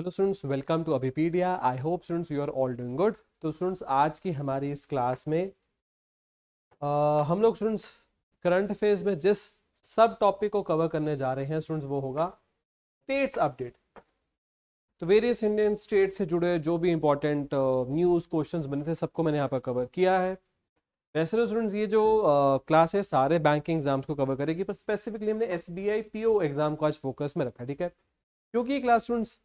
hello students welcome to Abhipedia I hope students you are all doing good तो students आज की हमारी इस क्लास में आ, हम लोग स्टूडेंट्स करंट फेज में जिस सब टॉपिक को कवर करने जा रहे हैं स्टूडेंट्स वो होगा स्टेट्स अपडेट तो वेरियस इंडियन स्टेट से जुड़े जो भी इंपॉर्टेंट न्यूज़ क्वेश्चन बने थे सबको मैंने यहाँ पर कवर किया है वैसे तो स्टूडेंट्स ये जो क्लास है सारे बैंकिंग एग्जाम्स को कवर करेगी पर स्पेसिफिकली हमने S B I P O exam को आज फोकस में रखा ठीक है क्योंकि क्लास स्टूडेंट्स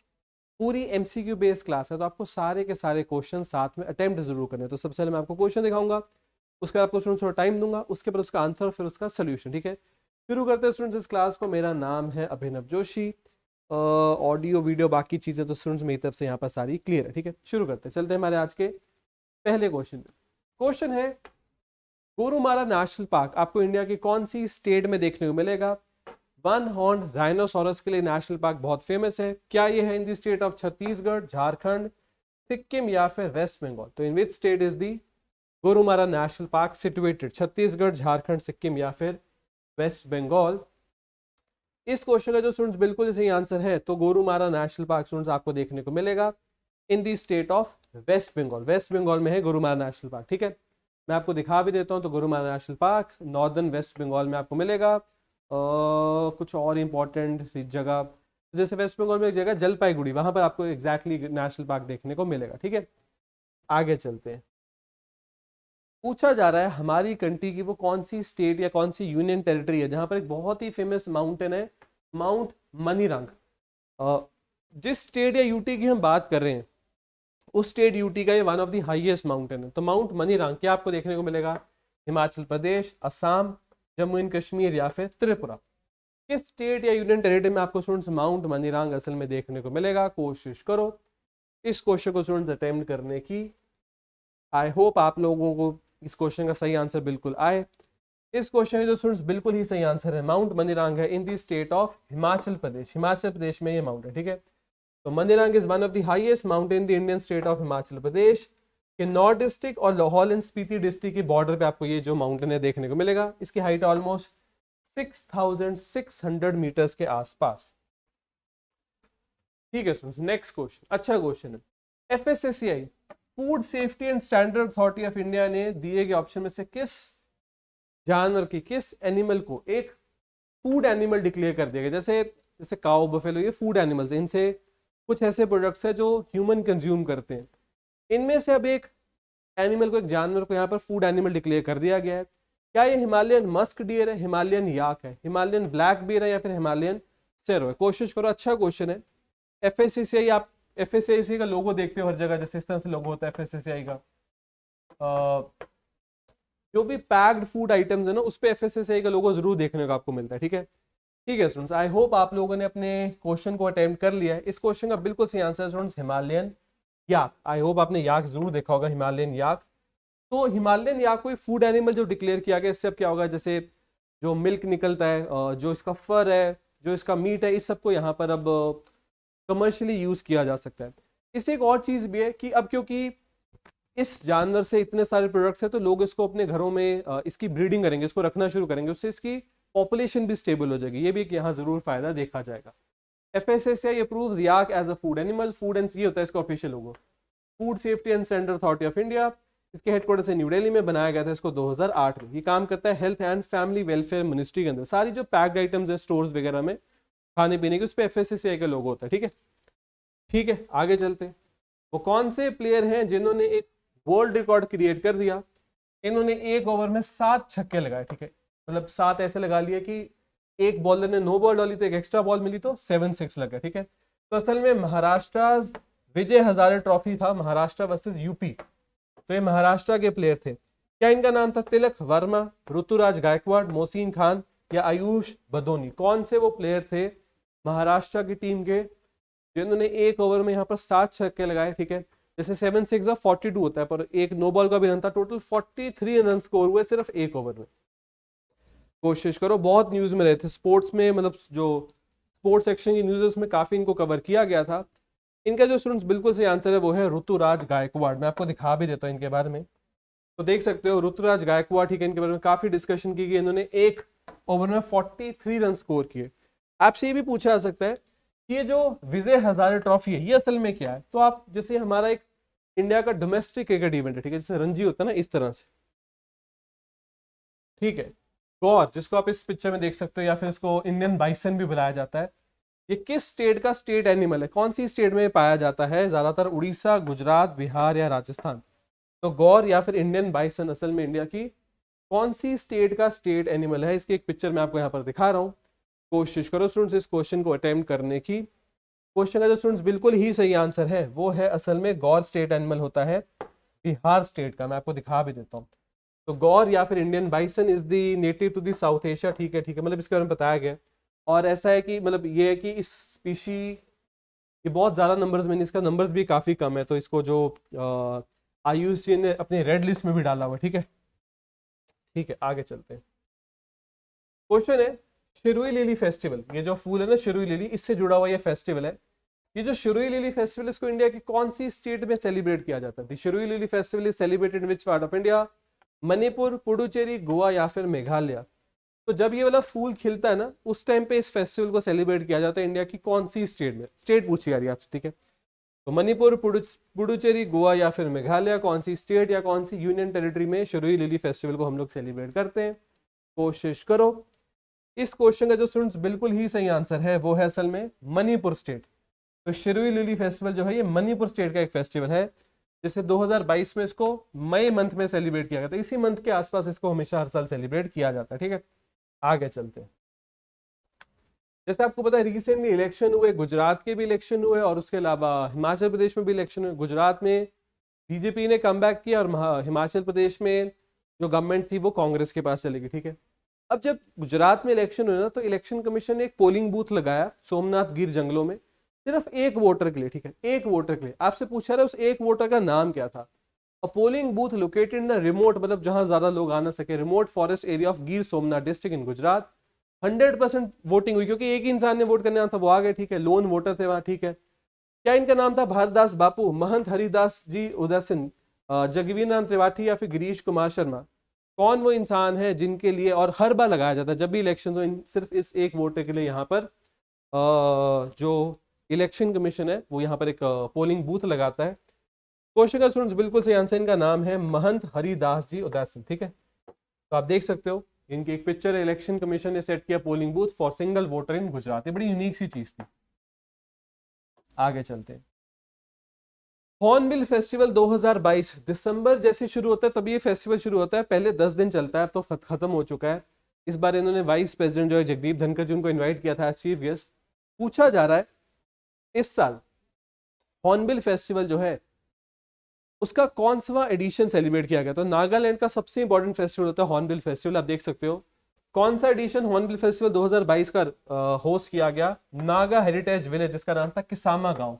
पूरी M C Q based class है तो आपको सारे के सारे क्वेश्चन साथ में अटैम्प्ट जरूर करने तो सबसे पहले मैं आपको क्वेश्चन दिखाऊंगा उसके बाद आपको स्टूडेंट थोड़ा टाइम दूंगा उसके बाद उसका आंसर फिर उसका सोल्यूशन ठीक है शुरू करते हैं स्टूडेंट्स इस क्लास को मेरा नाम है अभिनव जोशी ऑडियो वीडियो बाकी चीज़ें तो स्टूडेंट्स मेरी तरफ से यहाँ पर सारी क्लियर है ठीक है शुरू करते हैं चलते हैं हमारे आज के पहले क्वेश्चन में क्वेश्चन है गोरुमारा नेशनल पार्क आपको इंडिया की कौन सी स्टेट में देखने को मिलेगा वन हॉर्न राइनोसोरस के लिए नेशनल पार्क बहुत फेमस है क्या ये है in the state of Chhattisgarh Jharkhand Sikkim या फिर वेस्ट बंगाल तो in which state is the Gorumara national park situated Chhattisgarh Jharkhand Sikkim या फिर वेस्ट बंगाल इस क्वेश्चन का जो स्टूडेंट्स बिल्कुल सही आंसर है तो गोरुमारा नेशनल पार्क स्टूडेंट्स आपको देखने को मिलेगा in the state of west Bengal west Bengal में है गोरुमारा नेशनल पार्क ठीक है मैं आपको दिखा भी देता हूँ तो Gorumara national park northern west Bengal में आपको मिलेगा कुछ और इम्पोर्टेंट जगह जैसे वेस्ट बंगाल में एक जगह जलपाईगुड़ी वहां पर आपको एग्जैक्टली exactly नेशनल पार्क देखने को मिलेगा ठीक है आगे चलते हैं पूछा जा रहा है हमारी कंट्री की वो कौन सी स्टेट या कौन सी यूनियन टेरिटरी है जहां पर एक बहुत ही फेमस माउंटेन है माउंट मनीरंग जिस स्टेट या यूटी की हम बात कर रहे हैं उस स्टेट यूटी का ये one of the highest mountain है तो माउंट मनीरंग क्या आपको देखने को मिलेगा हिमाचल प्रदेश असम जम्मू एंड कश्मीर या फिर त्रिपुरा किस स्टेट या यूनियन टेरिटरी में आपको स्टूडेंट्स माउंट मनीरांग असल में देखने को मिलेगा कोशिश करो इस क्वेश्चन को स्टूडेंट्स अटेम्प्ट करने की आई होप आप लोगों को इस क्वेश्चन का सही आंसर बिल्कुल आए इस क्वेश्चन में जो स्टूडेंट्स बिल्कुल ही सही आंसर है माउंट मनीरांग है in the state of Himachal Pradesh Himachal Pradesh में ये माउंट है ठीक है तो Manirang is one of the highest mountain the Indian state of Himachal Pradesh Kinnaur district और लाहौल एंड स्पीति डिस्ट्रिक्ट की बॉर्डर पे आपको ये जो माउंटेन है देखने को मिलेगा इसकी हाइट ऑलमोस्ट 6,600 मीटर्स के आसपास ठीक है सुनो नेक्स्ट क्वेश्चन अच्छा क्वेश्चन है F I food safety and standard authority of India ने दिए गए ऑप्शन में से किस जानवर की किस एनिमल को एक फूड एनिमल डिक्लेयर कर दिया गया जैसे जैसे काओ बफेलो ये फूड एनिमल्स इनसे कुछ ऐसे प्रोडक्ट्स है जो ह्यूमन कंज्यूम करते हैं इनमें से अब एक एनिमल को एक जानवर को यहाँ पर फूड एनिमल डिक्लेयर कर दिया गया है क्या ये हिमालयन मस्क डियर है हिमालयन याक है हिमालयन ब्लैक बियर है या फिर हिमालयन सेरो है कोशिश करो अच्छा क्वेश्चन है एफ एस आप एफ का लोगो देखते हो हर जगह जैसे इस तरह से लोगो होता है एफ एस का जो भी पैक्ड फूड आइटम्स है ना उस पर एफ एस का लोगो जरूर देखने को आपको मिलता है ठीक है ठीक है स्टूडेंट्स आई होप आप लोगों ने अपने क्वेश्चन को अटेम्प्ट कर लिया है इस क्वेश्चन का बिल्कुल सही आंसर है students Himalayan yak I hope आपने याक जरूर देखा होगा हिमालयन याक तो हिमालयन याक कोई फूड एनिमल जो डिक्लेयर किया गया इससे अब क्या होगा जैसे जो मिल्क निकलता है जो इसका फर है जो इसका मीट है इस सबको यहाँ पर अब कमर्शियली यूज़ किया जा सकता है इससे एक और चीज़ भी है कि अब क्योंकि इस जानवर से इतने सारे प्रोडक्ट्स हैं तो लोग इसको अपने घरों में इसकी ब्रीडिंग करेंगे इसको रखना शुरू करेंगे उससे इसकी पॉपुलेशन भी स्टेबल हो जाएगी ये भी एक यहाँ ज़रूर फ़ायदा देखा जाएगा F S S I approve yak as a food animal food and ये होता है इसका official logo food safety and standard authority of India इसके हेडक्वार्टर से न्यू दिल्ली में बनाया गया था इसको 2008 में ये काम करता है health and family welfare ministry के अंदर सारी जो पैक्ड आइटम्स है स्टोर्स वगैरह में खाने पीने के उस पर एफ एस एस आई का लोगो होता है ठीक है ठीक है आगे चलते हैं वो कौन से प्लेयर हैं जिन्होंने एक वर्ल्ड रिकॉर्ड क्रिएट कर दिया इन्होंने एक ओवर में सात छक्के लगाए ठीक है मतलब सात ऐसे लगा लिए कि एक बॉलर ने नो बॉल डाली तो एक एक्स्ट्रा बॉल मिली तो सेवन सिक्स लग गया ठीक है तो असल में महाराष्ट्र विजय हजारे ट्रॉफी था महाराष्ट्र वर्सेज यूपी तो ये महाराष्ट्र के प्लेयर थे क्या इनका नाम था तिलक वर्मा ऋतुराज गायकवाड़ मोहसिन खान या आयुष भदोनी कौन से वो प्लेयर थे महाराष्ट्र की टीम के जिन्होंने एक ओवर में यहाँ पर सात छक्के लगाए ठीक है जैसे सेवन सिक्स और फोर्टी टू होता है पर एक नो बॉल का भी रन था total forty three run score हुए सिर्फ एक ओवर में कोशिश करो बहुत न्यूज़ में रहे थे स्पोर्ट्स में मतलब जो स्पोर्ट्स सेक्शन की न्यूज़ है उसमें काफ़ी इनको कवर किया गया था इनका जो स्टूडेंट्स बिल्कुल सही आंसर है वो है ऋतुराज गायकवाड़ मैं आपको दिखा भी देता हूँ इनके बारे में तो देख सकते हो ऋतुराज गायकवाड़ ठीक है इनके बारे में काफ़ी डिस्कशन की गई इन्होंने एक ओवर में फोर्टी थ्री रन स्कोर किए आपसे ये भी पूछा जा सकता है कि ये जो विजय हजारे ट्रॉफी है ये असल में क्या है तो आप जैसे हमारा एक इंडिया का डोमेस्टिक क्रिकेट इवेंट है ठीक है जैसे रणजी होता है ना इस तरह से ठीक है गौर जिसको आप इस पिक्चर में देख सकते हो या फिर इसको इंडियन बाइसन भी बुलाया जाता है ये किस स्टेट का स्टेट एनिमल है कौन सी स्टेट में पाया जाता है ज़्यादातर उड़ीसा गुजरात बिहार या राजस्थान तो गौर या फिर इंडियन बाइसन असल में इंडिया की कौन सी स्टेट का स्टेट एनिमल है इसकी एक पिक्चर मैं आपको यहाँ पर दिखा रहा हूँ कोशिश करो स्टूडेंट्स इस क्वेश्चन को अटैम्प्ट करने की क्वेश्चन का जो स्टूडेंट्स बिल्कुल ही सही आंसर है वो है असल में गौर स्टेट एनिमल होता है बिहार स्टेट का मैं आपको दिखा भी देता हूँ तो गौर या फिर Indian bison is the native to the South Asia ठीक है ठीक है मतलब इसके बारे में बताया गया और ऐसा है कि मतलब ये है कि इस स्पीशी ये बहुत ज़्यादा नंबर्स मैंने इसका नंबर्स भी काफ़ी कम है तो इसको जो आई ने अपने रेड लिस्ट में भी डाला हुआ ठीक है ठीक है आगे चलते हैं क्वेश्चन है शिरुई लीली फेस्टिवल ये जो फूल है ना शिरुई लीली इससे जुड़ा हुआ ये फेस्टिवल है ये जो शिरुई लीली फेस्टिवल इसको इंडिया की कौन सी स्टेट में सेलिब्रेट किया जाता है Shirui lily festival is celebrated which part of India Manipur Puducherry Goa या फिर मेघालय तो जब ये वाला फूल खिलता है ना उस टाइम पे इस फेस्टिवल को सेलिब्रेट किया जाता है इंडिया की कौन सी स्टेट में स्टेट पूछी जा रही है आपसे ठीक है तो मणिपुर पुडुचेरी गोवा या फिर मेघालय कौन सी स्टेट या कौन सी यूनियन टेरिटरी में ही लिली फेस्टिवल को हम लोग सेलिब्रेट करते हैं कोशिश करो इस क्वेश्चन का जो स्टूडेंट्स बिल्कुल ही सही आंसर है वो है असल में मणिपुर स्टेट तो शिरुई लिली फेस्टिवल जो है ये मणिपुर स्टेट का एक फेस्टिवल है जैसे 2022 में इसको मई मंथ में सेलिब्रेट किया गया था इसी मंथ के आसपास इसको हमेशा हर साल सेलिब्रेट किया जाता है ठीक है आगे चलते हैं जैसे आपको पता है रिसेंटली इलेक्शन हुए गुजरात के भी इलेक्शन हुए और उसके अलावा हिमाचल प्रदेश में भी इलेक्शन हुए गुजरात में बीजेपी ने कम किया और हिमाचल प्रदेश में जो गवर्नमेंट थी वो कांग्रेस के पास चलेगी ठीक है अब जब गुजरात में इलेक्शन हुए ना तो इलेक्शन कमीशन ने एक पोलिंग बूथ लगाया सोमनाथ गिर जंगलों में सिर्फ एक वोटर के लिए ठीक है एक वोटर के लिए आपसे पूछा रहा है उस एक वोटर का नाम क्या था a polling booth located in the remote मतलब जहां ज्यादा लोग आना सके remote forest area of Gir Somnath district in Gujarat hundred percent voting हुई क्योंकि एक ही इंसान ने वोट करने आना था वो आ गए ठीक है लोन वोटर थे वहां ठीक है क्या इनका नाम था भारतदास बापू महंत हरिदास जी उदय सिंह जगवीर नाम त्रिवाठी या फिर गिरीश कुमार शर्मा कौन वो इंसान है जिनके लिए और हर बार लगाया जाता है जब भी इलेक्शन हो सिर्फ इस एक वोटर के लिए यहाँ पर जो इलेक्शन कमीशन है वो यहाँ पर एक पोलिंग बूथ लगाता है क्वेश्चन का स्टूडेंट्स बिल्कुल सही आंसर इनका नाम है महंत हरिदास जी उदासन ठीक है तो आप देख सकते हो इनकी एक पिक्चर इलेक्शन कमीशन ने सेट किया polling booth for single voter in Gujarat बड़ी यूनिक सी चीज थी आगे चलते हॉर्नबिल फेस्टिवल 2022 दिसंबर जैसे शुरू होता है तभी ये फेस्टिवल शुरू होता है पहले दस दिन चलता है तो खत्म हो चुका है इस बार इन्होंने वाइस प्रेसिडेंट जो है जगदीप धनखड़ जी उनको इन्वाइट किया था चीफ गेस्ट पूछा जा रहा है इस साल हॉर्नबिल फेस्टिवल जो है उसका कौन सा एडिशन सेलिब्रेट किया गया तो नागालैंड का सबसे इंपॉर्टेंट फेस्टिवल होता है हॉर्नबिल फेस्टिवल आप देख सकते हो कौन सा एडिशन हॉर्नबिल फेस्टिवल 2022 का होस्ट किया गया नागा हेरिटेज विलेज जिसका नाम था किसामा गांव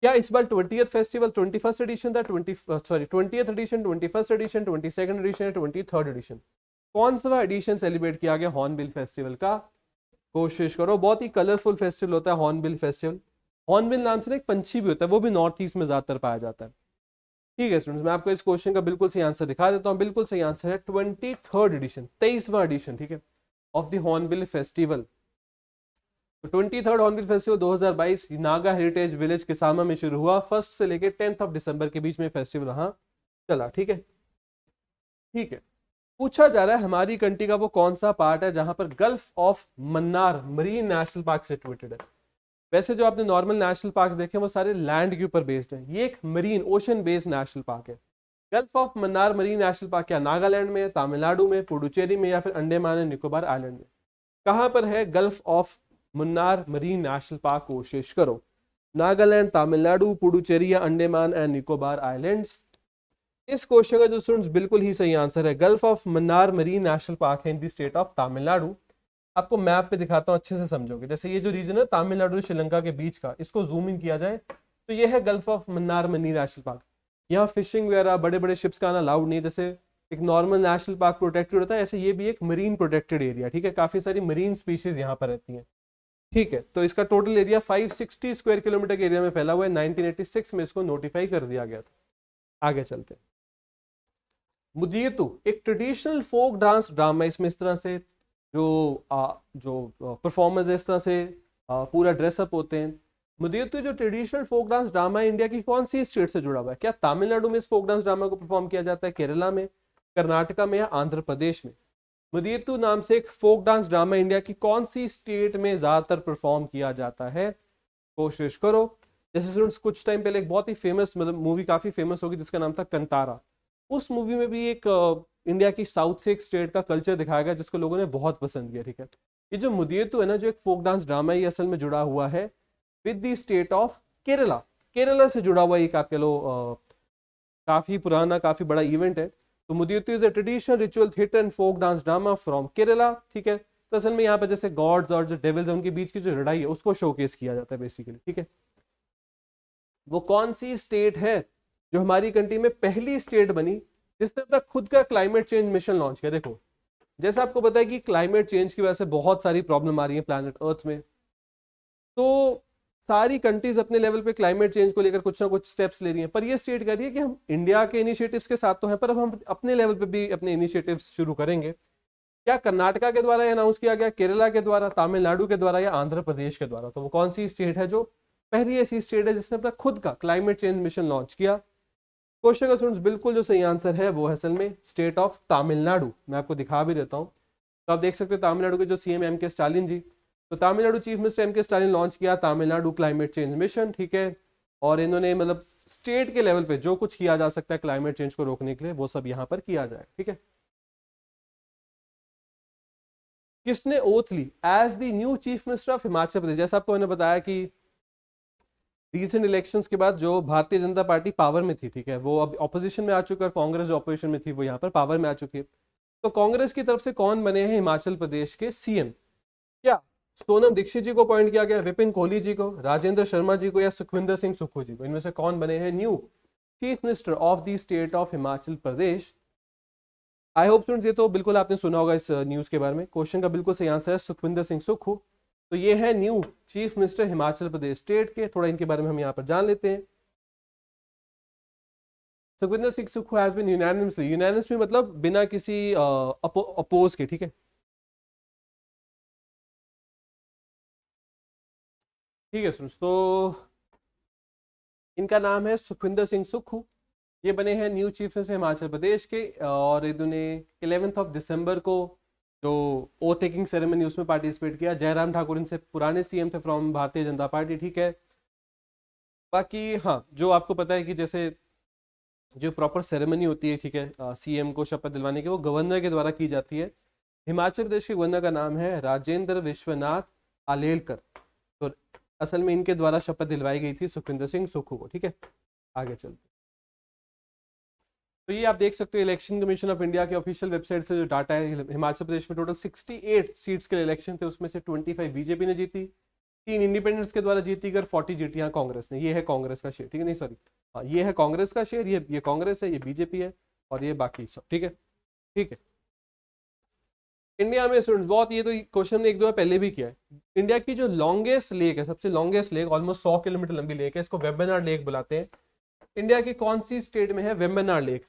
क्या इस बार twenty festival twenty first edition था twenty sorry twenty edition twenty first edition twenty second edition twenty third edition कौन सा एडिशन सेलिब्रेट किया गया हॉर्नबिल फेस्टिवल का कोशिश करो बहुत ही कलरफुल फेस्टिवल होता है हॉर्नबिल फेस्टिवल हॉर्नबिल नाम से ना एक पंछी भी होता है वो भी नॉर्थ ईस्ट में ज़्यादातर पाया जाता है ठीक है स्टूडेंट्स मैं आपको इस क्वेश्चन का बिल्कुल सही आंसर दिखा देता हूँ बिल्कुल सही आंसर है ट्वेंटी थर्ड एडिशन तेईसवा एडिशन ठीक है of the hornbill festival twenty third hornbill festival 2022 Naga heritage village Kisama में शुरू हुआ फर्स्ट से लेकर टेंथ ऑफ दिसंबर के बीच में फेस्टिवल वहाँ चला ठीक है ठीक है पूछा जा रहा है हमारी कंट्री का वो कौन सा पार्ट है जहां पर gulf of Mannar marine national park situated है वैसे जो आपने नॉर्मल नेशनल पार्क देखे वो सारे लैंड के ऊपर बेस्ड है ये एक marine ocean based national park है gulf of Mannar marine national park क्या नागालैंड में तमिलनाडु में पुडुचेरी में या फिर अंडेमान एंड निकोबार आइलैंड में कहाँ पर है gulf of Munnar marine national park कोशिश करो नागालैंड तमिलनाडु पुडुचेरी या अंडेमान एंड निकोबार आइलैंड्स इस क्वेश्चन का जो स्टूडेंट्स बिल्कुल ही सही आंसर है gulf of Mannar marine national park है in the state of Tamil Nadu आपको मैप पे दिखाता हूँ अच्छे से समझोगे जैसे ये जो रीजन है तमिलनाडु श्रीलंका के बीच का इसको जूम इन किया जाए तो ये है गल्फ ऑफ मन्नार मनी नेशनल पार्क यहाँ फिशिंग वगैरह बड़े बड़े शिप्स का आना अलाउड नहीं है जैसे एक नॉर्मल नेशनल पार्क प्रोटेक्टेड होता है ऐसे ये भी एक मरीन प्रोटेक्टेड एरिया ठीक है काफ़ी सारी मरीन स्पीशीज़ यहाँ पर रहती हैं ठीक है तो इसका टोटल एरिया 560 स्क्वायर किलोमीटर के एरिया में फैला हुआ है 1986 में इसको नोटिफाई कर दिया गया था आगे चलते मुदीतु तो एक ट्रेडिशनल फोक डांस ड्रामा इसमें इस तरह से जो आ, जो परफॉर्मेंस इस तरह से आ, पूरा ड्रेसअप होते हैं मुदीर तो जो ट्रेडिशनल फोक डांस ड्रामा है इंडिया की कौन सी स्टेट से जुड़ा हुआ है क्या तमिलनाडु में इस फोक डांस ड्रामा को परफॉर्म किया जाता है केरला में कर्नाटका में या आंध्र प्रदेश में मुदीर नाम से एक फोक डांस ड्रामा इंडिया की कौन सी स्टेट में ज़्यादातर परफॉर्म किया जाता है कोशिश करो जैसे स्टूडेंट्स कुछ टाइम पहले एक बहुत ही फेमस मतलब मूवी काफ़ी फेमस होगी जिसका नाम था कंतारा उस मूवी में भी एक इंडिया की साउथ से एक स्टेट का कल्चर दिखाया गया जिसको लोगों ने बहुत पसंद किया ठीक है ये जो मुदियतु तो है ना जो एक फोक डांस ड्रामा है ये असल में जुड़ा हुआ है with the state of Kerala Kerala से जुड़ा हुआ एक आप कह लो काफ़ी पुराना काफ़ी बड़ा इवेंट है तो Mudiyettu is a traditional ritual theatre and folk dance drama from Kerala ठीक है तो असल में यहाँ पर जैसे गॉड्स और जो डेविल्स है उनके बीच की जो लड़ाई है उसको शोकेस किया जाता है बेसिकली ठीक है वो कौन सी स्टेट है जो हमारी कंट्री में पहली स्टेट बनी जिसने अपना खुद का क्लाइमेट चेंज मिशन लॉन्च किया देखो जैसे आपको पता है कि क्लाइमेट चेंज की वजह से बहुत सारी प्रॉब्लम आ रही है प्लानट अर्थ में तो सारी कंट्रीज अपने लेवल पे क्लाइमेट चेंज को लेकर कुछ ना कुछ स्टेप्स ले रही हैं पर ये स्टेट कर रही है कि हम इंडिया के इनिशिएटिव्स के साथ तो हैं पर अब हम अपने लेवल पे भी अपने इनिशिएटिव्स शुरू करेंगे क्या कर्नाटका के द्वारा अनाउंस किया गया केरला के द्वारा तमिलनाडु के द्वारा या आंध्र प्रदेश के द्वारा तो वो कौन सी स्टेट है जो पहली ऐसी स्टेट है जिसने अपना खुद का क्लाइमेट चेंज मिशन लॉन्च किया क्वेश्चन का स्टूडेंट्स बिल्कुल जो सही आंसर है वो है असल में स्टेट ऑफ तमिलनाडु मैं आपको दिखा भी देता हूँ तो आप देख सकते हो तमिलनाडु के जो CM M K Stalin ji तो Tamil Nadu chief minister M K Stalin launch किया तमिलनाडु क्लाइमेट चेंज मिशन ठीक है और इन्होंने मतलब स्टेट के लेवल पे जो कुछ किया जा सकता है क्लाइमेट चेंज को रोकने के लिए वो सब यहाँ पर किया जाए ठीक है किसने ओथ ली as the new chief minister of Himachal Pradesh जैसा आपको मैंने बताया कि रिसेंट इलेक्शन के बाद जो भारतीय जनता पार्टी पावर में थी ठीक है वो अब ऑपोजिशन में आ चुकी है और कांग्रेस जो ऑपोजिशन में थी वो यहाँ पर पावर में आ चुकी है तो कांग्रेस की तरफ से कौन बने हैं हिमाचल प्रदेश के सीएम क्या सोनम दीक्षित जी को अपॉइंट किया गया विपिन कोहली जी को राजेंद्र शर्मा जी को या सुखविंदर सिंह सुक्खू जी को इनमें से कौन बने हैं new chief minister of the state of Himachal Pradesh I hope students ये तो बिल्कुल आपने सुना होगा इस न्यूज के बारे में क्वेश्चन का बिल्कुल सही आंसर है सुखविंदर सिंह सुक्खू तो ये है new chief minister Himachal Pradesh state के थोड़ा इनके बारे में हम यहाँ पर जान लेते हैं Sukhvinder Singh Sukhu has been unanimously unanimously मतलब बिना किसी अपोज के ठीक है ठीक है तो इनका नाम है सुखविंदर सिंह सुखू ये बने हैं new chief minister Himachal Pradesh के और इन्होंने इलेवेंथ ऑफ दिसंबर को जो तो ओ टेकिंग सेरेमनी उसमें पार्टिसिपेट किया जयराम ठाकुर इनसे पुराने सीएम थे फ्रॉम भारतीय जनता पार्टी ठीक है बाकी हाँ जो आपको पता है कि जैसे जो प्रॉपर सेरेमनी होती है ठीक है सीएम को शपथ दिलवाने की वो गवर्नर के द्वारा की जाती है हिमाचल प्रदेश के गवर्नर का नाम है राजेंद्र विश्वनाथ आलेलकर तो असल में इनके द्वारा शपथ दिलवाई गई थी सुखविंदर सिंह सुखू को ठीक है आगे चलते तो ये आप देख सकते हो इलेक्शन कमीशन ऑफ इंडिया के ऑफिशियल वेबसाइट से जो डाटा है हिमाचल प्रदेश में टोटल 68 सीट्स के इलेक्शन थे उसमें से 25 बीजेपी ने जीती तीन इंडिपेंडेंट्स के द्वारा जीती कर फोर्टी जीतियां कांग्रेस ने ये है कांग्रेस का शेयर ठीक है नहीं सॉरी हाँ ये है कांग्रेस का शेयर ये ये कांग्रेस है ये बीजेपी है और ये बाकी सब ठीक है ठीक है इंडिया में स्टूडेंट्स बहुत ये तो क्वेश्चन ने एक दो पहले भी किया है इंडिया की जो लॉन्गेस्ट लेक है सबसे लॉन्गेस्ट लेक ऑलमोस्ट सौ किलोमीटर लंबी लेक है इसको वेबनार लेक बुलाते हैं इंडिया की कौन सी स्टेट में है वेम्बनार लेक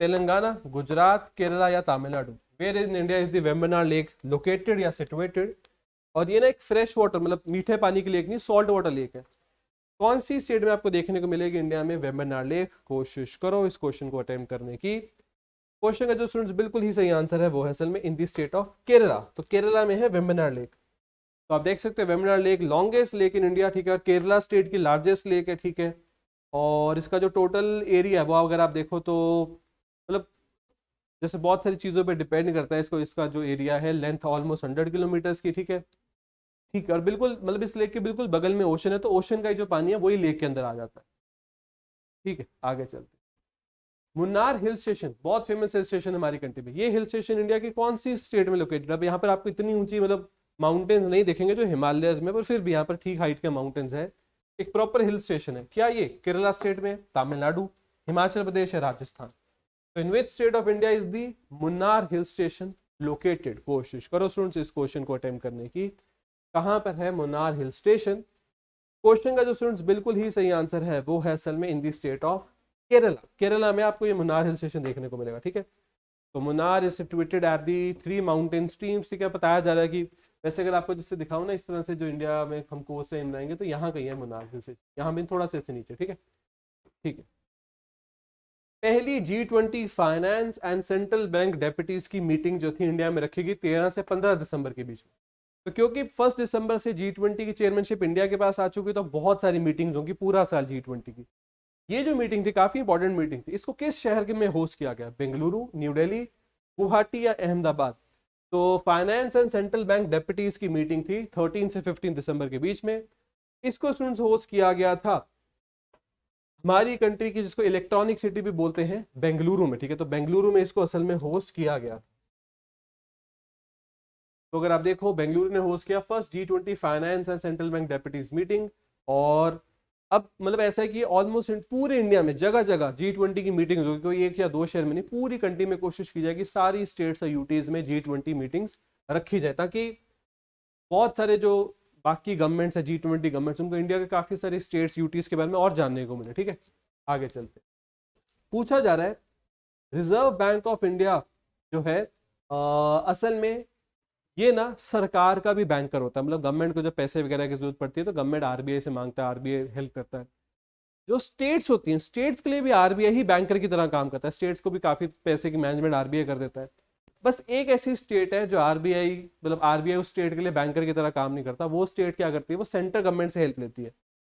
तेलंगाना गुजरात केरला या Tamil Nadu where in India is the lake located या सिटुएटेड और ये ना एक फ्रेश वाटर मतलब मीठे पानी की लेक नहीं सॉल्ट वाटर लेक है कौन सी स्टेट में आपको देखने को मिलेगी इंडिया में वेम्बनार लेक कोशिश करो इस क्वेश्चन को अटेम्प्ट करने की क्वेश्चन का जो स्टूडेंट्स बिल्कुल ही सही आंसर है वो है असल में in the state of Kerala तो केरला में है वेम्बनार लेक तो आप देख सकते हैं Vembanad lake longest lake in India ठीक है और केरला स्टेट की लार्जेस्ट लेक है ठीक है और इसका जो टोटल एरिया है वो अगर आप देखो तो मतलब जैसे बहुत सारी चीज़ों पे डिपेंड करता है इसको इसका जो एरिया है लेंथ ऑलमोस्ट हंड्रेड किलोमीटर्स की ठीक है ठीक है और बिल्कुल मतलब इस लेक के बिल्कुल बगल में ओशन है तो ओशन का ही जो पानी है वही लेक के अंदर आ जाता है ठीक है आगे चलते मुन्नार हिल स्टेशन बहुत फेमस हिल स्टेशन हमारी कंट्री में ये हिल स्टेशन इंडिया के कौन सी स्टेट में लोकेटेड अब यहाँ पर आपको इतनी ऊंची मतलब माउंटेन्स नहीं देखेंगे जो हिमालयस में पर फिर भी यहाँ पर ठीक हाइट के माउंटेन्स है एक प्रॉपर हिल स्टेशन है क्या ये केरला स्टेट में तमिलनाडु हिमाचल प्रदेश है राजस्थान तो in which state of India is the Munnar hill station located कोशिश करो स्टूडेंट्स इस क्वेश्चन को अटेम्प्ट करने की कहां पर है मुन्नार हिल स्टेशन क्वेश्चन का जो स्टूडेंट्स बिल्कुल ही सही आंसर है वो है असल में in the state of Kerala Kerala में आपको ये मुन्नार हिल स्टेशन देखने को मिलेगा ठीक है तो Munnar is situated at the three mountain streams ठीक है बताया जा रहा है कि वैसे अगर आपको जिससे दिखाओ ना इस तरह से जो इंडिया में हम कोस से बनाएंगे तो यहाँ कहीं है मुनार से यहाँ मीन थोड़ा सा ऐसे नीचे ठीक है ठीक है पहली G twenty finance and central bank deputies की मीटिंग जो थी इंडिया में रखी गई तेरह से पंद्रह दिसंबर के बीच में तो क्योंकि फर्स्ट दिसंबर से जी ट्वेंटी की चेयरमैनशिप इंडिया के पास आ चुकी तो बहुत सारी मीटिंग्स होंगी पूरा साल जी ट्वेंटी की ये जो मीटिंग थी काफी इंपॉर्टेंट मीटिंग थी इसको किस शहर में होस्ट किया गया बेंगलुरु न्यू डेली गुवाहाटी या अहमदाबाद तो finance and central bank deputies की मीटिंग थी 13 से 15 दिसंबर के बीच में इसको स्टूडेंट्स होस्ट किया गया था हमारी कंट्री की जिसको इलेक्ट्रॉनिक सिटी भी बोलते हैं बेंगलुरु में ठीक है तो बेंगलुरु में इसको असल में होस्ट किया गया तो अगर आप देखो बेंगलुरु ने होस्ट किया first G twenty finance and central bank deputies meeting और अब मतलब ऐसा है कि ऑलमोस्ट पूरे इंडिया में जगह जगह जी ट्वेंटी की मीटिंग्स होगी कोई एक या दो शहर में नहीं पूरी कंट्री में कोशिश की जाएगी सारी स्टेट्स और यूटीज में जी ट्वेंटी मीटिंग्स रखी जाए ताकि बहुत सारे जो बाकी गवर्नमेंट्स है जी ट्वेंटी गवर्नमेंट्स उनको इंडिया के काफ़ी सारे स्टेट्स यूटीज के बारे में और जानने को मिले ठीक है आगे चलते पूछा जा रहा है रिजर्व बैंक ऑफ इंडिया जो है आ, असल में ये ना सरकार का भी बैंकर होता है मतलब गवर्नमेंट को जब पैसे वगैरह की जरूरत पड़ती है तो गवर्नमेंट आरबीआई से मांगता है आरबीआई हेल्प करता है जो स्टेट्स होती हैं स्टेट्स के लिए भी आरबीआई ही बैंकर की तरह काम करता है स्टेट्स को भी काफी पैसे की मैनेजमेंट आरबीआई कर देता है बस एक ऐसी स्टेट है जो आरबीआई मतलब आरबीआई उस स्टेट के लिए बैंकर की तरह काम नहीं करता वो स्टेट क्या करती है वो सेंट्रल गवर्नमेंट से हेल्प लेती है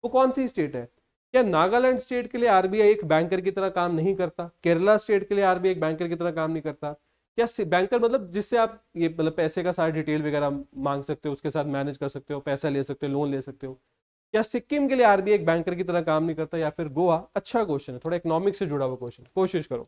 वो कौन सी स्टेट है क्या नागालैंड स्टेट के लिए आरबीआई एक बैंकर की तरह काम नहीं करता केरला स्टेट के लिए आरबीआई एक बैंकर की तरह काम नहीं करता क्या बैंकर मतलब जिससे आप ये मतलब पैसे का सारा डिटेल वगैरह मांग सकते हो उसके साथ मैनेज कर सकते हो पैसा ले सकते हो लोन ले सकते हो क्या सिक्किम के लिए आरबीआई एक बैंकर की तरह काम नहीं करता या फिर गोवा अच्छा क्वेश्चन है थोड़ा इकोनॉमिक से जुड़ा हुआ क्वेश्चन कोशिश करो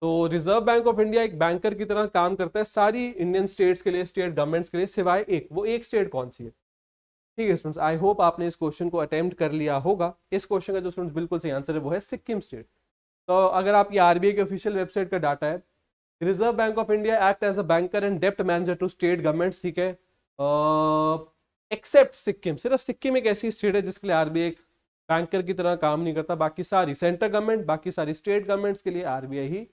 तो रिजर्व बैंक ऑफ इंडिया एक बैंकर की तरह काम करता है सारी इंडियन स्टेट्स के लिए स्टेट गवर्नमेंट्स के लिए सिवाय एक वो एक स्टेट कौन सी है ठीक है स्टूडेंट्स आई होप आपने इस क्वेश्चन को अटेम्प्ट कर लिया होगा इस क्वेश्चन का जो स्टूडेंट्स बिल्कुल सही आंसर है वो है सिक्किम स्टेट तो अगर आप ये आरबीआई के ऑफिशियल वेबसाइट का डाटा है reserve bank of India act as a banker and डेप्ट मैनेजर टू स्टेट गवर्नमेंट ठीक है एक्सेप्ट सिक्किम सिर्फ सिक्किम एक ऐसी स्टेट है जिसके लिए आरबीआई बैंकर की तरह काम नहीं करता बाकी सारी सेंट्रल गवर्नमेंट बाकी सारी स्टेट गवर्नमेंट्स के लिए आरबीआई ही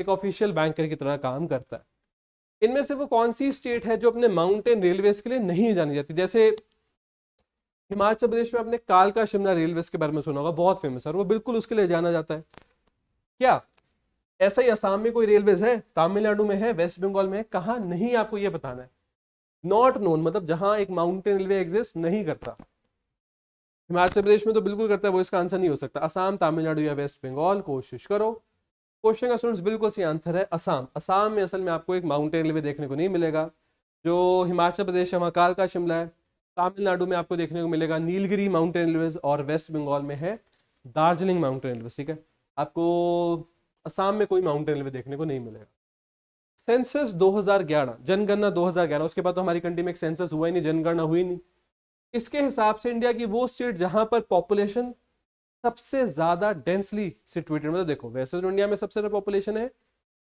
एक ऑफिशियल बैंकर की तरह काम करता है इनमें से वो कौन सी स्टेट है जो अपने माउंटेन रेलवेज के लिए नहीं जानी जाती जैसे हिमाचल प्रदेश में आपने कालका शिमला रेलवेज के बारे में सुना होगा बहुत फेमस है और वो बिल्कुल उसके लिए जाना जाता है क्या ऐसा ही असम में कोई रेलवेज है तमिलनाडु में है वेस्ट बंगाल में है कहाँ नहीं आपको ये बताना है नॉट नोन मतलब जहां एक माउंटेन रेलवे एग्जिस्ट नहीं करता हिमाचल प्रदेश में तो बिल्कुल करता है वो इसका आंसर नहीं हो सकता असम तमिलनाडु या वेस्ट बंगाल कोशिश करो क्वेश्चन का स्टूडेंट्स बिल्कुल सही आंसर है असम असम में असल में आपको एक माउंटेन रेलवे देखने को नहीं मिलेगा जो हिमाचल प्रदेश है वहाँ का शिमला है तमिलनाडु में आपको देखने को मिलेगा नीलगिरी माउंटेन रेलवेज और वेस्ट बंगाल में है दार्जिलिंग माउंटेन रेलवे ठीक है आपको असम में कोई माउंटेन रेलवे देखने को नहीं मिलेगा सेंसस 2011 जनगणना 2011 उसके बाद तो हमारी कंट्री में एक सेंसस हुआ ही नहीं जनगणना हुई नहीं इसके हिसाब से इंडिया की वो स्टेट जहां पर पॉपुलेशन सबसे ज्यादा डेंसली सिचुएटेड मतलब देखो वैसे तो इंडिया में सबसे ज्यादा पॉपुलेशन है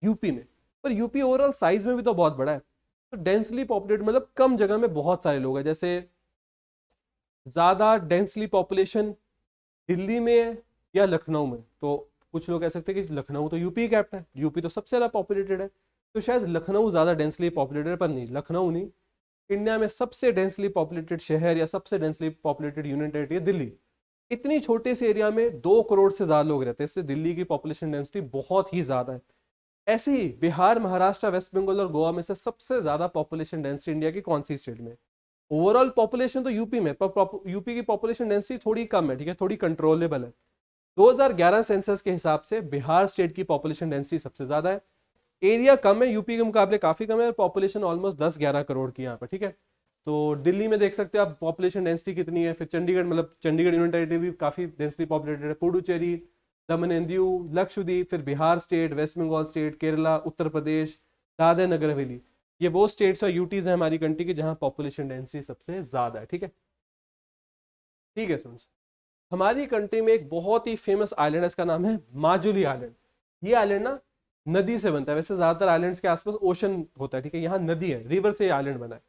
यूपी में पर यूपी ओवरऑल साइज में भी तो बहुत बड़ा है तो डेंसली पॉपुलेटेड मतलब कम जगह में बहुत सारे लोग हैं जैसे ज्यादा डेंसली पॉपुलेशन दिल्ली में है या लखनऊ में तो कुछ लोग कह सकते हैं कि लखनऊ तो यूपी कैप्ट है यूपी तो सबसे ज़्यादा पॉपुलेटेड है तो शायद लखनऊ ज़्यादा डेंसली पॉपुलेटेड पर नहीं लखनऊ नहीं इंडिया में सबसे डेंसली पॉपुलेटेड शहर या सबसे डेंसली पॉपुलेटेड यूनिटेड है दिल्ली इतनी छोटे से एरिया में दो करोड़ से ज़्यादा लोग रहते हैं इससे दिल्ली की पॉपुलेशन डेंसिटी बहुत ही ज़्यादा है ऐसे ही बिहार महाराष्ट्र वेस्ट बंगाल और गोवा में से सबसे ज़्यादा पॉपुलेशन डेंसिटी इंडिया की कौन सी स्टेट में ओवरऑल पॉपुलेशन तो यूपी में पर यूपी की पॉपुलेशन डेंसिटी थोड़ी कम है ठीक है थोड़ी कंट्रोलेबल है 2011 सेंसस के हिसाब से बिहार स्टेट की पॉपुलेशन डेंसिटी सबसे ज्यादा है एरिया कम है यूपी के मुकाबले काफी कम है और पॉपुलेशन ऑलमोस्ट दस ग्यारह करोड़ की यहाँ पर ठीक है तो दिल्ली में देख सकते हो आप पॉपुलेशन डेंसिटी कितनी है फिर चंडीगढ़ मतलब चंडीगढ़ यूनियन भी काफी डेंसिटी पॉपुलेटेड है पुडुचेरी दमन दमनंदियू लक्षद्वीप फिर Bihar state west Bengal state Kerala Uttar Pradesh Dadra Nagar हवेली ये वो स्टेट्स और यूटीज है हमारी कंट्री की जहाँ पॉपुलेशन डेंसिटी सबसे ज्यादा है ठीक है ठीक है सुन हमारी कंट्री में एक बहुत ही फेमस आइलैंड है इसका नाम है माजुली आइलैंड ये आइलैंड ना नदी से बनता है वैसे ज़्यादातर आइलैंड्स के आसपास ओशन होता है ठीक है यहाँ नदी है रिवर से आइलैंड बना है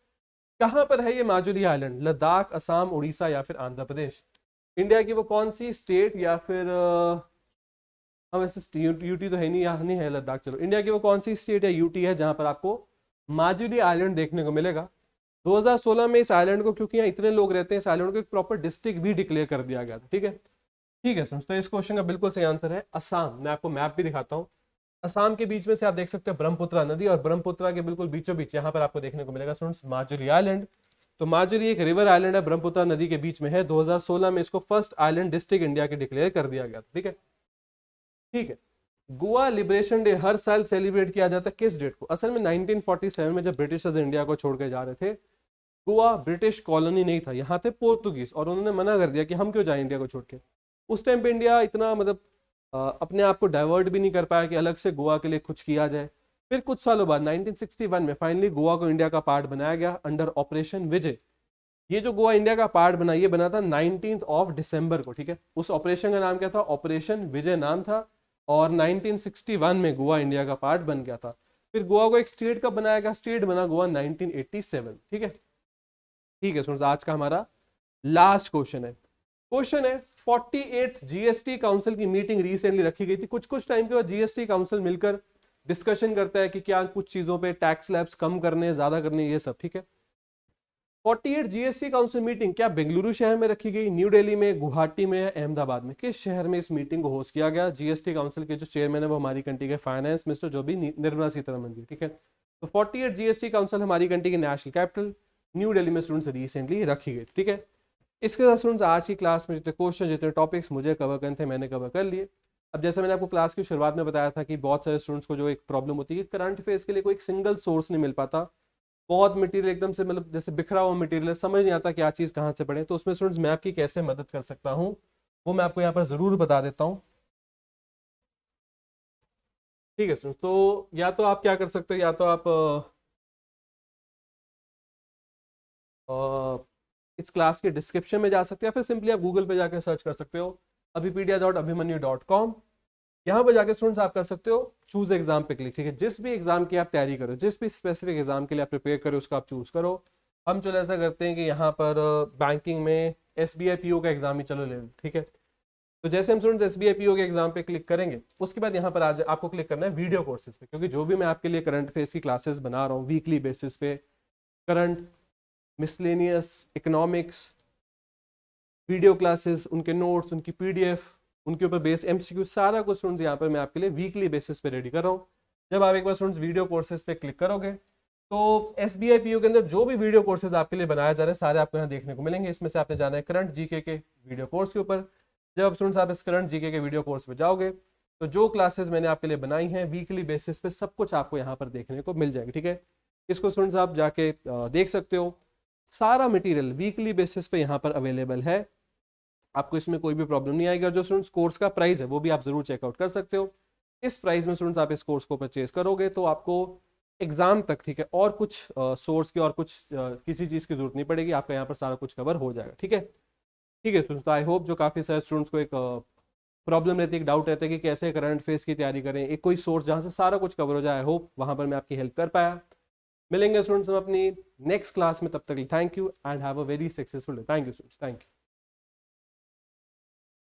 कहाँ पर है ये माजुली आइलैंड लद्दाख असम उड़ीसा या फिर आंध्र प्रदेश इंडिया की वो कौन सी स्टेट या फिर हम ऐसे यूटी तो है नहीं यहाँ नहीं है लद्दाख चलो इंडिया की वो कौन सी स्टेट या यूटी है जहाँ पर आपको माजुली आइलैंड देखने को मिलेगा 2016 में इस आइलैंड को क्योंकि यहाँ इतने लोग रहते हैं इस आइलैंड को एक प्रॉपर डिस्ट्रिक्ट भी डिक्लेयर कर दिया गया था ठीक है ठीक है तो इस क्वेश्चन का बिल्कुल सही आंसर है असम मैं आपको मैप भी दिखाता हूँ असम के बीच में से आप देख सकते हैं ब्रह्मपुत्रा नदी और ब्रह्मपुत्रा के बिल्कुल बीचों बीच यहाँ पर आपको देखने को मिलेगा स्टूडेंट्स माजुली आइलैंड तो माजुरी एक रिवर आइलैंड है ब्रह्मपुत्रा नदी के बीच में है 2016 में इसको फर्स्ट आइलैंड डिस्ट्रिक्ट इंडिया के डिक्लेयर कर दिया गया था ठीक है ठीक है गोवा लिबरेशन डे हर साल सेलिब्रेट किया जाता है किस डेट को असल में 1947 में जब ब्रिटिशर्स इंडिया को छोड़ के जा रहे थे गोवा ब्रिटिश कॉलोनी नहीं था यहाँ थे पोर्तुगीज और उन्होंने मना कर दिया कि हम क्यों जाए इंडिया को छोड़ के उस टाइम पे इंडिया इतना मतलब अपने आप को डाइवर्ट भी नहीं कर पाया कि अलग से गोवा के लिए कुछ किया जाए फिर कुछ सालों बाद 1961 में फाइनली गोवा को इंडिया का पार्ट बनाया गया अंडर ऑपरेशन विजय ये जो गोवा इंडिया का पार्ट बना ये बना था नाइनटीन ऑफ डिसम्बर को ठीक है उस ऑपरेशन का नाम क्या था ऑपरेशन विजय नाम था और नाइनटीन में गोवा इंडिया का पार्ट बन गया था फिर गोवा को एक स्टेट कब बनाया गया स्टेट बना गोवा नाइनटीन ठीक है ठीक है स्टूडेंट्स आज का हमारा लास्ट क्वेश्चन है क्वेश्चन है फोर्टी एट जीएसटी काउंसिल की मीटिंग रिसेंटली रखी गई थी कुछ कुछ टाइम के बाद जीएसटी काउंसिल मिलकर डिस्कशन करता है कि क्या कुछ चीजों पे टैक्स लैब्स कम करने ज्यादा करने ये सब ठीक है 48 जीएसटी काउंसिल मीटिंग क्या बेंगलुरु शहर में रखी गई न्यू दिल्ली में गुवाहाटी में अहमदाबाद में किस शहर में इस मीटिंग को होस्ट किया गया जीएसटी काउंसिल के जो चेयरमैन है वो हमारी कंट्री के फाइनेंस मिनिस्टर जो भी निर्मला सीतारमन जी ठीक है तो 48 जीएसटी काउंसिल हमारी कंट्री की नेशनल कैपिटल न्यू डेली में स्टूडेंट्स रिसेंटली रखी गई ठीक है इसके साथ स्टूडेंट्स आज की क्लास में जितने क्वेश्चन जितने टॉपिक्स मुझे कवर करने थे मैंने कवर कर लिए अब जैसे मैंने आपको क्लास की शुरुआत में बताया था कि बहुत सारे स्टूडेंट्स को जो एक प्रॉब्लम होती है करंट अफेयर्स के लिए कोई एक सिंगल सोर्स नहीं मिल पाता बहुत मटेरियल एकदम से मतलब जैसे बिखरा हुआ मटेरियल है समझ नहीं आता क्या चीज़ कहाँ से पड़े तो उसमें स्टूडेंट्स मैं आपकी कैसे मदद कर सकता हूँ वो मैं आपको यहाँ पर ज़रूर बता देता हूँ ठीक है स्टूडेंट्स तो या तो आप क्या कर सकते हो या तो आप इस क्लास के डिस्क्रिप्शन में जा सकते हैं फिर सिंपली आप गूगल पे जाकर सर्च कर सकते हो Abhipedia dot Abhimanyu dot com यहाँ पर जाकर स्टूडेंट्स आप कर सकते हो चूज एग्जाम पे क्लिक ठीक है जिस भी एग्जाम की आप तैयारी करो जिस भी स्पेसिफिक एग्जाम के लिए आप प्रिपेयर करो उसका आप चूज करो हम चलो ऐसा करते हैं कि यहाँ पर बैंकिंग में S B I P O का एग्जाम ही चलो ले ठीक है तो जैसे हम students S B I P O के एग्जाम पे क्लिक करेंगे उसके बाद यहाँ पर आज आपको क्लिक करना है वीडियो कोर्सेज पे क्योंकि जो भी मैं आपके लिए करंट अफेयर्स की क्लासेस बना रहा हूँ वीकली बेसिस पे current miscellaneous economics video classes उनके नोट्स उनकी पीडीएफ उनके ऊपर बेस एमसीक्यू सारा कुछ स्टूडेंट्स यहाँ पर मैं आपके लिए वीकली बेसिस पे रेडी कर रहा हूँ जब आप एक बार स्टूडेंट्स वीडियो कोर्सेज पे क्लिक करोगे तो एस बी आई पी के अंदर जो भी वीडियो कोर्सेज आपके लिए बनाए जा रहे हैं सारे आपको यहाँ देखने को मिलेंगे इसमें से आपने जाना है करंट जीके के वीडियो कोर्स के ऊपर जब स्टूडेंट्स आप इस करंट जीके के वीडियो कोर्स में जाओगे तो जो क्लासेस मैंने आपके लिए बनाई हैं वीकली बेसिस पे सब कुछ आपको यहाँ पर देखने को मिल जाएगा ठीक है इसको स्टूडेंट्स आप जाके देख सकते हो सारा मटेरियल वीकली बेसिस पे यहाँ पर अवेलेबल है आपको इसमें कोई भी प्रॉब्लम नहीं आएगी और जो स्टूडेंट्स कोर्स का प्राइस है वो भी आप जरूर चेकआउट कर सकते हो इस प्राइस में स्टूडेंट्स आप इस कोर्स को परचेज करोगे तो आपको एग्जाम तक ठीक है और कुछ सोर्स की और कुछ आ, किसी चीज़ की जरूरत नहीं पड़ेगी आपका यहाँ पर सारा कुछ कवर हो जाएगा ठीक है ठीक है स्टूडेंट्स तो आई होप जो काफ़ी सारे स्टूडेंट्स को एक प्रॉब्लम रहती है एक डाउट रहता है कि कैसे करंट फेस की तैयारी करें एक कोई सोर्स जहाँ से सारा कुछ कवर हो जाए आई होप वहाँ पर मैं आपकी हेल्प कर पाया मिलेंगे स्टूडेंट्स हम अपनी नेक्स्ट क्लास में तब तक thank you and have a very successful day thank you students thank you